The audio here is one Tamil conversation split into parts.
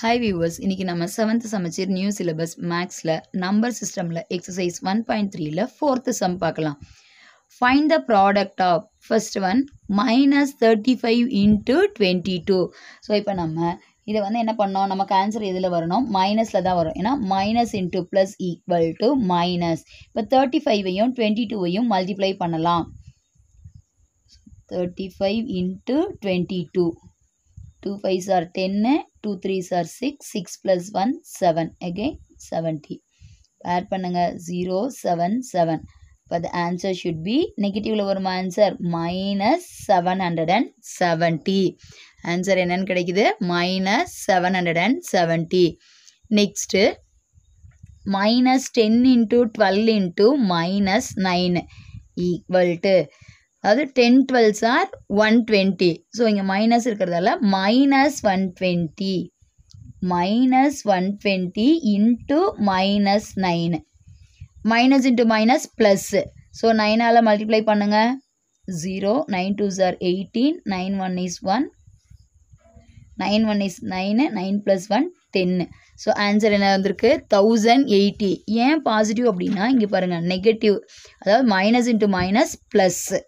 ஹை வியூவர்ஸ் இன்றைக்கி நம்ம செவன்த் சமைச்சர் நியூ சிலபஸ் மேக்ஸில் நம்பர் சிஸ்டமில் எக்ஸசைஸ் ஒன் பாயிண்ட் த்ரீல ஃபோர்த்து சம் பார்க்கலாம் find the product of first one minus thirty five into twenty two so இப்போ நம்ம இதை வந்து என்ன பண்ணோம் நமக்கு ஆன்சர் எதில் வரணும் மைனஸில் தான் வரும் ஏன்னா minus into plus equal to minus இப்போ தேர்ட்டி ஃபைவையும் டுவெண்ட்டி டூவையும் மல்டிப்ளை பண்ணலாம் thirty five into twenty two two fives are ten two threes are six six plus one seven again seventy add பண்ணுங்கள் ஜீரோ செவன் செவன் இப்போ த ஆன்சர் ஷுட் பி நெகட்டிவில் வருமா answer minus seven hundred and seventy answer என்னென்னு கிடைக்குது minus seven hundred and seventy next minus ten into twelve into minus nine equal to அதாவது ten twelves are one twenty so இங்கே மைனஸ் இருக்கிறதால minus one twenty minus one twenty into minus nine minus into minus plus so நைனால் மல்டிப்ளை பண்ணுங்கள் zero nine two are eighteen nine one is one nine one is nine nine plus one ten so answer என்ன வந்திருக்கு தௌசண்ட் எயிட்டி ஏன் பாசிட்டிவ் அப்படின்னா இங்கே பாருங்கள் நெகட்டிவ் அதாவது minus into minus plus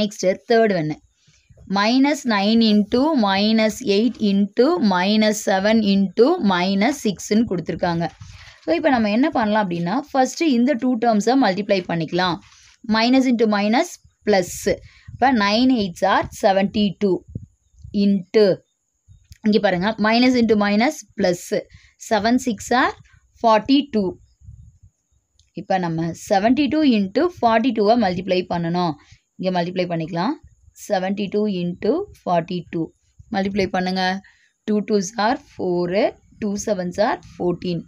next third ஒன்று minus nine into minus eight into minus seven into minus சிக்ஸுன்னு கொடுத்துருக்காங்க ஸோ இப்போ நம்ம என்ன பண்ணலாம் அப்படின்னா ஃபஸ்ட்டு இந்த டூ டேர்ம்ஸை மல்டிப்ளை பண்ணிக்கலாம் மைனஸ் இன்ட்டு மைனஸ் ப்ளஸ்ஸு இப்போ nine eights are seventy two into இங்கே பாருங்கள் minus into minus plus seven sixes are forty two இப்போ நம்ம செவன்ட்டி டூ இன்ட்டு ஃபார்ட்டி டூவை மல்டிப்ளை பண்ணணும் இங்கே மல்டிப்ளை பண்ணிக்கலாம் seventy two into forty two multiply பண்ணுங்கள் two two are four two seven are fourteen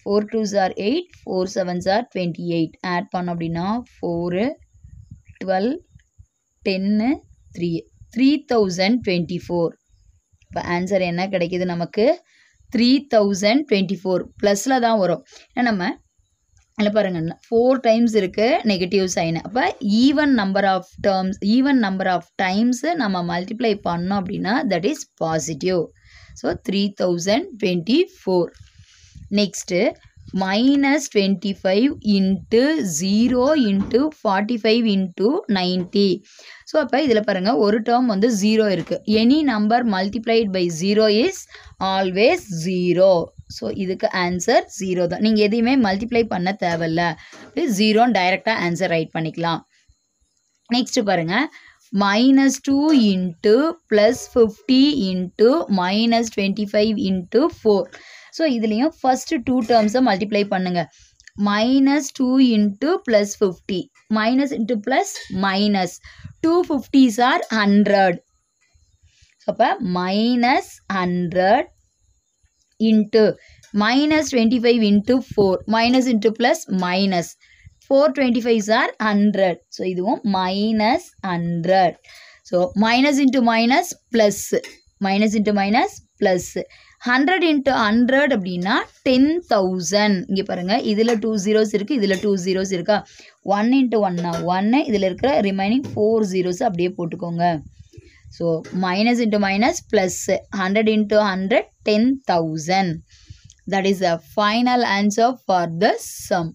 four two are eight four seven are twenty eight add பண்ணோம் அப்படின்னா four twelve ten three three thousand twenty four இப்போ ஆன்சர் என்ன கிடைக்கிது நமக்கு த்ரீ தௌசண்ட் டுவெண்ட்டி ஃபோர் ப்ளஸில் தான் வரும் ஏன்னா நம்ம அதில் பாருங்கள் ஃபோர் டைம்ஸ் இருக்குது நெகட்டிவ் சைன் அப்போ even number of terms even number of times நம்ம மல்டிப்ளை பண்ணோம் அப்படின்னா that is positive so three thousand twenty four next minus twenty five into zero into forty five into ninety so அப்போ இதில் பாருங்கள் ஒரு டேர்ம் வந்து ஜீரோ இருக்குது any number multiplied by zero is always zero so இதுக்கு ஆன்சர் ஜீரோ தான் நீங்கள் எதையுமே மல்டிப்ளை பண்ண தேவையில்ல ஜீரோன்னு டைரெக்டாக ஆன்சர் ரைட் பண்ணிக்கலாம் நெக்ஸ்ட் பாருங்கள் minus two into plus fifty into minus twenty five into four so இதுலேயும் ஃபஸ்ட்டு டூ டேர்ம்ஸை மல்டிப்ளை பண்ணுங்கள் minus two into plus fifty minus into plus minus two fifties are hundred அப்போ minus hundred into minus twenty five into four minus into plus minus four twenty fives are hundred so இதுவும் minus hundred so minus into minus plus minus into minus plus hundred into hundred அப்படின்னா டென் தௌசண்ட் இங்கே பாருங்கள் இதில் டூ ஜீரோஸ் இருக்குது இதில் டூ ஜீரோஸ் இருக்கா ஒன் இன்ட்டு ஒன்னா ஒன்று இதில் இருக்கிற ரிமைனிங் ஃபோர் ஜீரோஸ் அப்படியே போட்டுக்கோங்க so minus into minus plus hundred into hundred ten thousand that is a final answer for the sum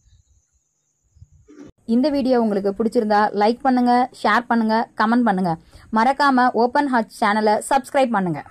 இந்த வீடியோ உங்களுக்கு பிடிச்சிருந்தா லைக் பண்ணுங்க ஷேர் பண்ணுங்க கமெண்ட் பண்ணுங்க மறக்காம ஓப்பன் ஹார்ட் சேனலை சப்ஸ்கிரைப் பண்ணுங்க